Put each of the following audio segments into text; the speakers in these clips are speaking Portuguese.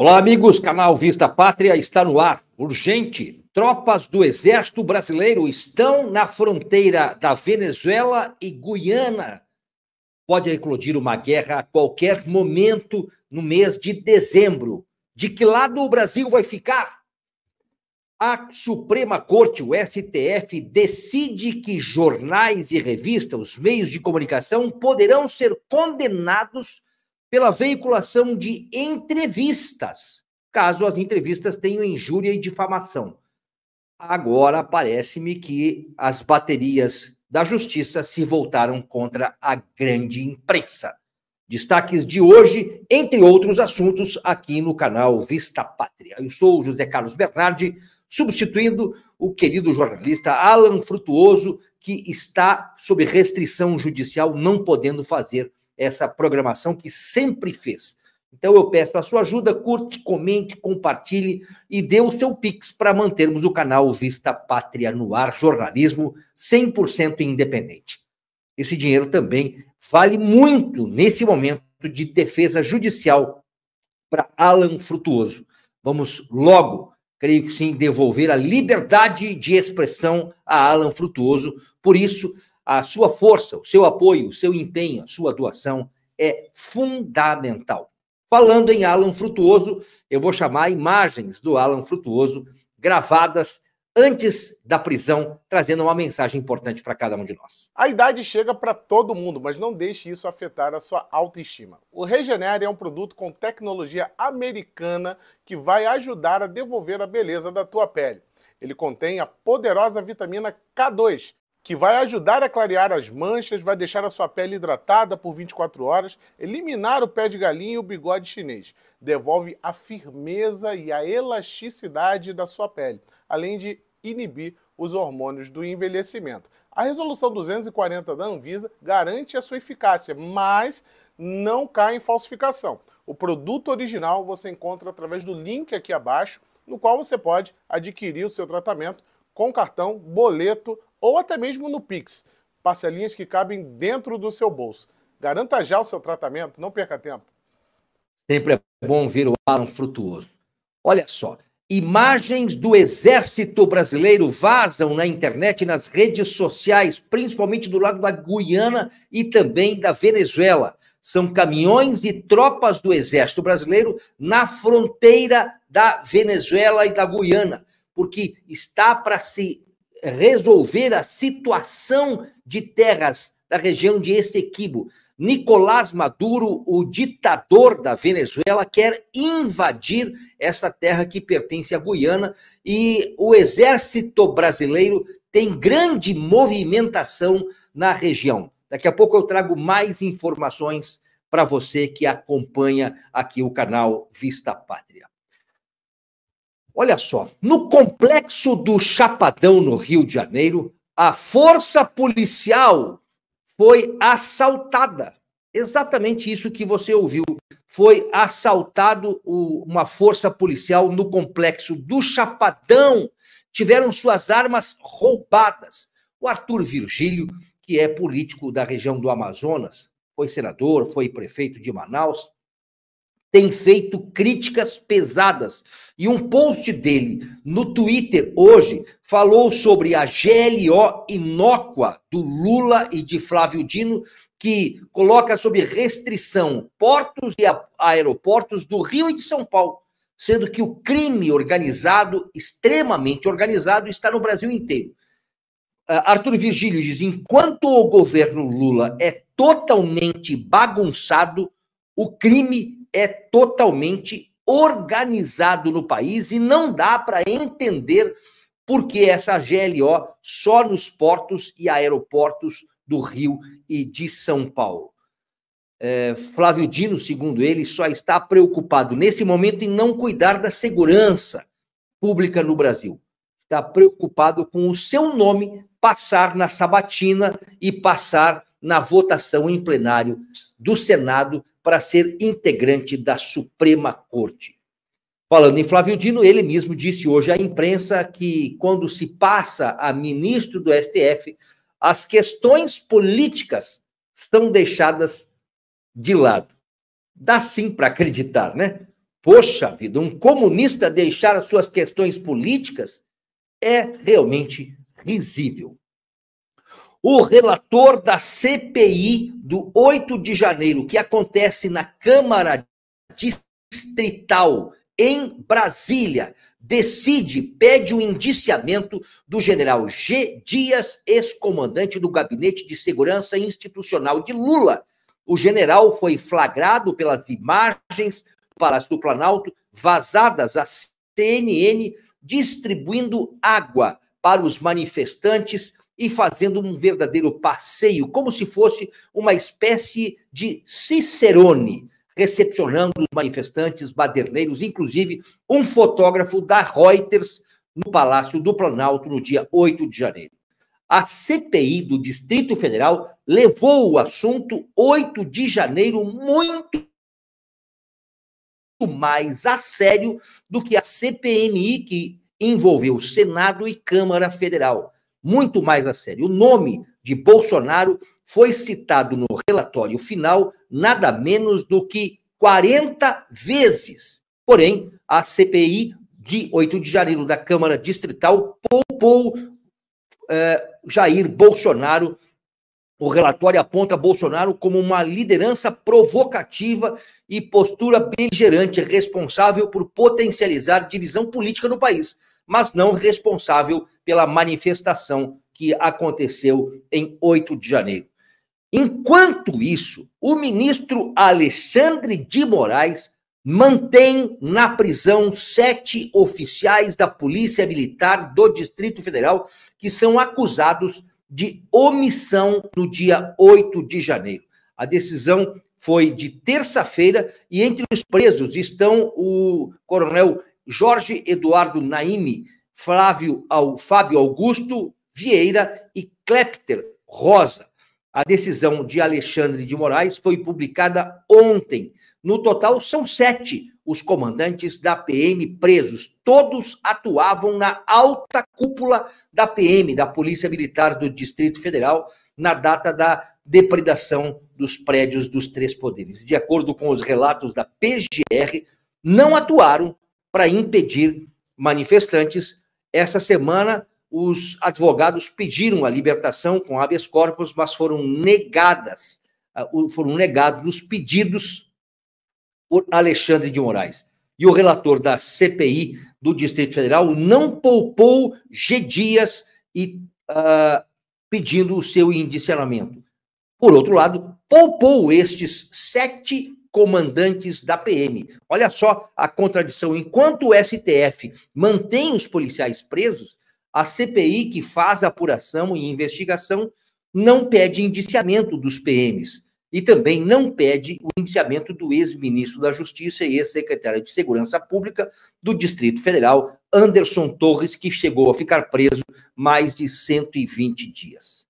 Olá, amigos. Canal Vista Pátria está no ar. Urgente. Tropas do Exército Brasileiro estão na fronteira da Venezuela e Guiana. Pode eclodir uma guerra a qualquer momento no mês de dezembro. De que lado o Brasil vai ficar? A Suprema Corte, o STF, decide que jornais e revistas, os meios de comunicação, poderão ser condenados pela veiculação de entrevistas, caso as entrevistas tenham injúria e difamação. Agora parece-me que as baterias da justiça se voltaram contra a grande imprensa. Destaques de hoje, entre outros assuntos, aqui no canal Vista Pátria. Eu sou o José Carlos Bernardi, substituindo o querido jornalista Alan Frutuoso, que está sob restrição judicial, não podendo fazer essa programação que sempre fez. Então eu peço a sua ajuda, curte, comente, compartilhe e dê o seu pix para mantermos o canal Vista Pátria no ar, jornalismo 100% independente. Esse dinheiro também vale muito nesse momento de defesa judicial para Alan Frutuoso. Vamos logo, creio que sim, devolver a liberdade de expressão a Alan Frutuoso. Por isso, a sua força, o seu apoio, o seu empenho, a sua doação é fundamental. Falando em Alan Frutuoso, eu vou chamar imagens do Alan Frutuoso gravadas antes da prisão, trazendo uma mensagem importante para cada um de nós. A idade chega para todo mundo, mas não deixe isso afetar a sua autoestima. O Regenere é um produto com tecnologia americana que vai ajudar a devolver a beleza da tua pele. Ele contém a poderosa vitamina K2 que vai ajudar a clarear as manchas, vai deixar a sua pele hidratada por 24 horas, eliminar o pé de galinha e o bigode chinês. Devolve a firmeza e a elasticidade da sua pele, além de inibir os hormônios do envelhecimento. A resolução 240 da Anvisa garante a sua eficácia, mas não cai em falsificação. O produto original você encontra através do link aqui abaixo, no qual você pode adquirir o seu tratamento com cartão, boleto ou até mesmo no Pix, parcelinhas que cabem dentro do seu bolso. Garanta já o seu tratamento, não perca tempo. Sempre é bom ver o Alan Frutuoso. Olha só, imagens do exército brasileiro vazam na internet e nas redes sociais, principalmente do lado da Guiana e também da Venezuela. São caminhões e tropas do exército brasileiro na fronteira da Venezuela e da Guiana, porque está para se resolver a situação de terras da região de Essequibo. Nicolás Maduro, o ditador da Venezuela, quer invadir essa terra que pertence à Guiana e o exército brasileiro tem grande movimentação na região. Daqui a pouco eu trago mais informações para você que acompanha aqui o canal Vista Pátria. Olha só, no complexo do Chapadão, no Rio de Janeiro, a força policial foi assaltada. Exatamente isso que você ouviu. Foi assaltado o, uma força policial no complexo do Chapadão. Tiveram suas armas roubadas. O Arthur Virgílio, que é político da região do Amazonas, foi senador, foi prefeito de Manaus, tem feito críticas pesadas. E um post dele no Twitter hoje falou sobre a GLO inócua do Lula e de Flávio Dino, que coloca sob restrição portos e aeroportos do Rio e de São Paulo, sendo que o crime organizado, extremamente organizado, está no Brasil inteiro. Ah, Arthur Virgílio diz: enquanto o governo Lula é totalmente bagunçado, o crime é totalmente organizado no país e não dá para entender por que essa GLO só nos portos e aeroportos do Rio e de São Paulo. É, Flávio Dino, segundo ele, só está preocupado nesse momento em não cuidar da segurança pública no Brasil. Está preocupado com o seu nome passar na sabatina e passar na votação em plenário do Senado para ser integrante da Suprema Corte. Falando em Flávio Dino, ele mesmo disse hoje à imprensa que, quando se passa a ministro do STF, as questões políticas estão deixadas de lado. Dá sim para acreditar, né? Poxa vida, um comunista deixar as suas questões políticas é realmente risível o relator da CPI do 8 de janeiro, que acontece na Câmara Distrital em Brasília, decide, pede o indiciamento do general G. Dias, ex-comandante do Gabinete de Segurança Institucional de Lula. O general foi flagrado pelas imagens do Palácio do Planalto, vazadas à CNN, distribuindo água para os manifestantes e fazendo um verdadeiro passeio, como se fosse uma espécie de Cicerone, recepcionando os manifestantes baderneiros, inclusive um fotógrafo da Reuters no Palácio do Planalto no dia 8 de janeiro. A CPI do Distrito Federal levou o assunto 8 de janeiro muito mais a sério do que a CPMI que envolveu Senado e Câmara Federal muito mais a sério. O nome de Bolsonaro foi citado no relatório final nada menos do que 40 vezes. Porém, a CPI de 8 de janeiro da Câmara Distrital poupou eh, Jair Bolsonaro. O relatório aponta Bolsonaro como uma liderança provocativa e postura beligerante responsável por potencializar divisão política no país mas não responsável pela manifestação que aconteceu em 8 de janeiro. Enquanto isso, o ministro Alexandre de Moraes mantém na prisão sete oficiais da Polícia Militar do Distrito Federal que são acusados de omissão no dia 8 de janeiro. A decisão foi de terça-feira e entre os presos estão o coronel Jorge Eduardo Naime, Flávio, Fábio Augusto Vieira e Klepter Rosa. A decisão de Alexandre de Moraes foi publicada ontem. No total, são sete os comandantes da PM presos. Todos atuavam na alta cúpula da PM, da Polícia Militar do Distrito Federal, na data da depredação dos prédios dos três poderes. De acordo com os relatos da PGR, não atuaram para impedir manifestantes. Essa semana, os advogados pediram a libertação com habeas corpus, mas foram negadas, ah, foram negados os pedidos por Alexandre de Moraes. E o relator da CPI do Distrito Federal não poupou G. Dias e uh, pedindo o seu indiciamento. Por outro lado, poupou estes sete comandantes da PM. Olha só a contradição. Enquanto o STF mantém os policiais presos, a CPI que faz apuração e investigação não pede indiciamento dos PMs e também não pede o indiciamento do ex-ministro da Justiça e ex-secretário de Segurança Pública do Distrito Federal, Anderson Torres, que chegou a ficar preso mais de 120 dias.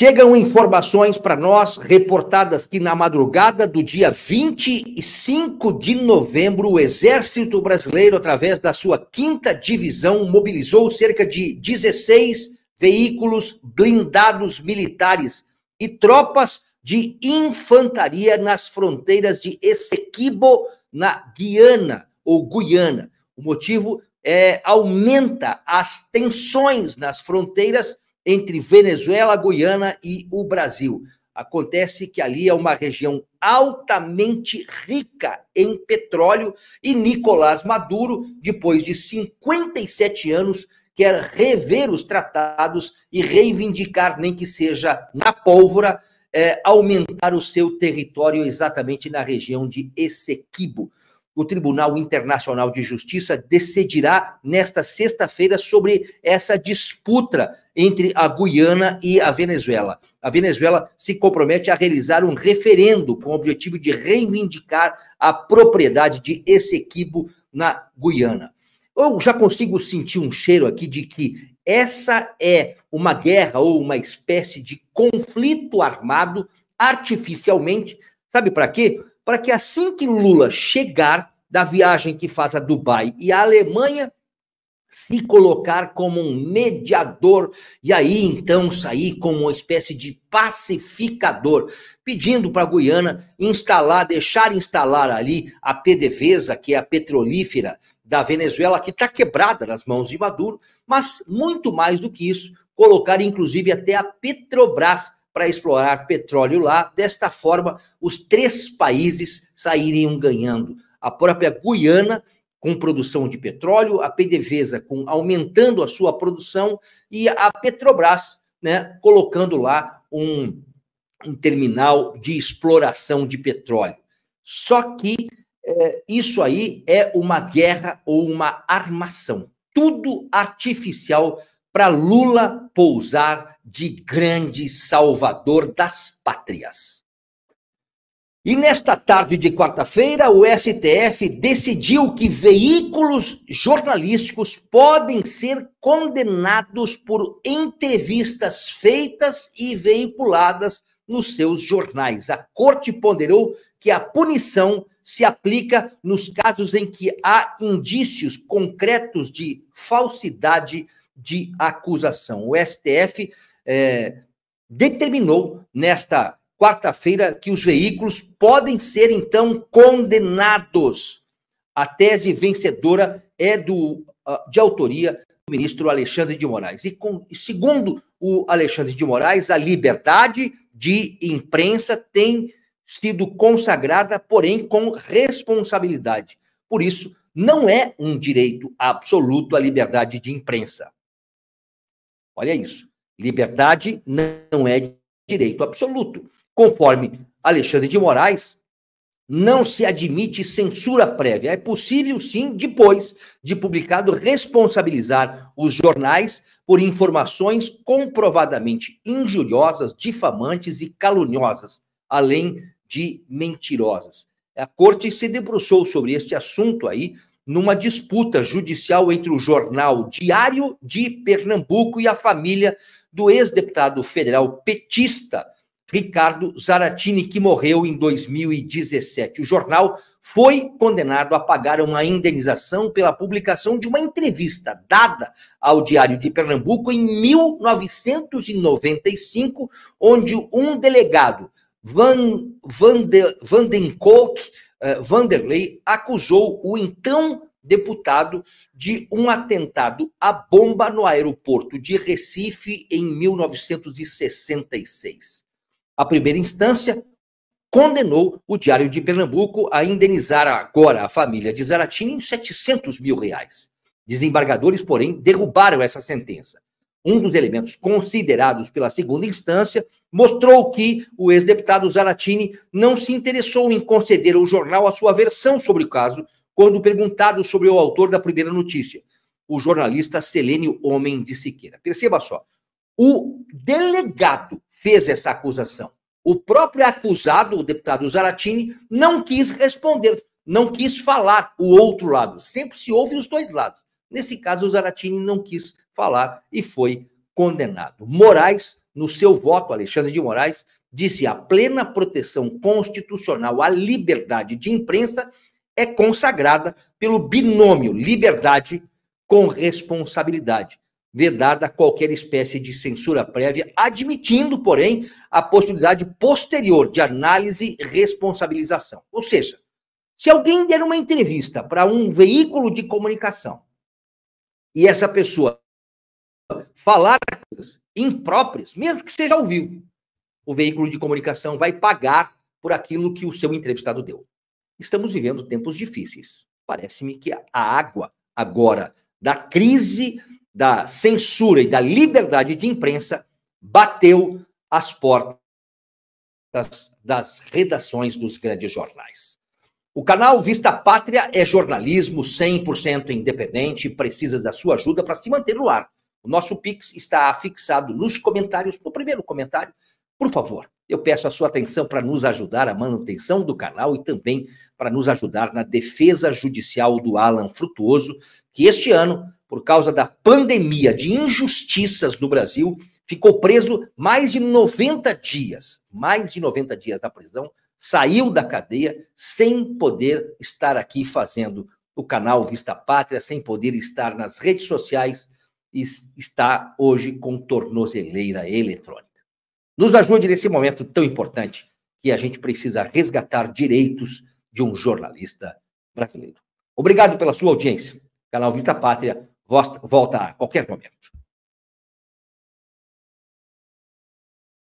Chegam informações para nós, reportadas que na madrugada do dia 25 de novembro, o Exército Brasileiro, através da sua quinta divisão, mobilizou cerca de 16 veículos blindados militares e tropas de infantaria nas fronteiras de Essequibo, na Guiana ou Guiana. O motivo é aumenta as tensões nas fronteiras entre Venezuela, Guiana e o Brasil. Acontece que ali é uma região altamente rica em petróleo e Nicolás Maduro, depois de 57 anos, quer rever os tratados e reivindicar, nem que seja na pólvora, é, aumentar o seu território exatamente na região de Essequibo o Tribunal Internacional de Justiça decidirá nesta sexta-feira sobre essa disputa entre a Guiana e a Venezuela. A Venezuela se compromete a realizar um referendo com o objetivo de reivindicar a propriedade de Essequibo na Guiana. Eu já consigo sentir um cheiro aqui de que essa é uma guerra ou uma espécie de conflito armado artificialmente, sabe para quê? para que assim que Lula chegar da viagem que faz a Dubai e a Alemanha, se colocar como um mediador e aí então sair como uma espécie de pacificador, pedindo para a Guiana instalar, deixar instalar ali a PDVSA, que é a petrolífera da Venezuela, que está quebrada nas mãos de Maduro, mas muito mais do que isso, colocar inclusive até a Petrobras para explorar petróleo lá. Desta forma, os três países sairiam ganhando. A própria Guiana com produção de petróleo, a PDVSA com aumentando a sua produção e a Petrobras, né, colocando lá um, um terminal de exploração de petróleo. Só que é, isso aí é uma guerra ou uma armação, tudo artificial para Lula pousar de grande salvador das pátrias. E nesta tarde de quarta-feira, o STF decidiu que veículos jornalísticos podem ser condenados por entrevistas feitas e veiculadas nos seus jornais. A corte ponderou que a punição se aplica nos casos em que há indícios concretos de falsidade de acusação. O STF é, determinou nesta quarta-feira que os veículos podem ser então condenados. A tese vencedora é do, de autoria do ministro Alexandre de Moraes. E com, segundo o Alexandre de Moraes, a liberdade de imprensa tem sido consagrada, porém com responsabilidade. Por isso, não é um direito absoluto a liberdade de imprensa. Olha isso. Liberdade não é direito absoluto. Conforme Alexandre de Moraes, não se admite censura prévia. É possível, sim, depois de publicado, responsabilizar os jornais por informações comprovadamente injuriosas, difamantes e caluniosas, além de mentirosas. A corte se debruçou sobre este assunto aí numa disputa judicial entre o jornal Diário de Pernambuco e a família do ex-deputado federal petista Ricardo Zaratini, que morreu em 2017. O jornal foi condenado a pagar uma indenização pela publicação de uma entrevista dada ao Diário de Pernambuco em 1995, onde um delegado, Van, Van de, eh, Vanderlei acusou o então deputado de um atentado à bomba no aeroporto de Recife em 1966. A primeira instância condenou o Diário de Pernambuco a indenizar agora a família de Zaratini em 700 mil reais. Desembargadores, porém, derrubaram essa sentença. Um dos elementos considerados pela segunda instância mostrou que o ex-deputado Zaratini não se interessou em conceder ao jornal a sua versão sobre o caso quando perguntado sobre o autor da primeira notícia, o jornalista Selênio Homem de Siqueira. Perceba só, o delegado fez essa acusação. O próprio acusado, o deputado Zaratini, não quis responder, não quis falar o outro lado. Sempre se ouve os dois lados. Nesse caso, o Zaratini não quis falar e foi condenado. Moraes no seu voto, Alexandre de Moraes disse: a plena proteção constitucional à liberdade de imprensa é consagrada pelo binômio liberdade com responsabilidade, vedada qualquer espécie de censura prévia, admitindo, porém, a possibilidade posterior de análise e responsabilização. Ou seja, se alguém der uma entrevista para um veículo de comunicação e essa pessoa falar coisas impróprias, mesmo que seja ao vivo, o veículo de comunicação vai pagar por aquilo que o seu entrevistado deu. Estamos vivendo tempos difíceis. Parece-me que a água agora da crise da censura e da liberdade de imprensa bateu as portas das redações dos grandes jornais. O canal Vista Pátria é jornalismo 100% independente e precisa da sua ajuda para se manter no ar. O nosso Pix está fixado nos comentários, no primeiro comentário. Por favor, eu peço a sua atenção para nos ajudar a manutenção do canal e também para nos ajudar na defesa judicial do Alan Frutuoso, que este ano, por causa da pandemia de injustiças no Brasil, ficou preso mais de 90 dias, mais de 90 dias na prisão, saiu da cadeia sem poder estar aqui fazendo o canal Vista Pátria, sem poder estar nas redes sociais está hoje com tornozeleira eletrônica. Nos ajude nesse momento tão importante que a gente precisa resgatar direitos de um jornalista brasileiro. Obrigado pela sua audiência. O canal Vida Pátria volta a qualquer momento.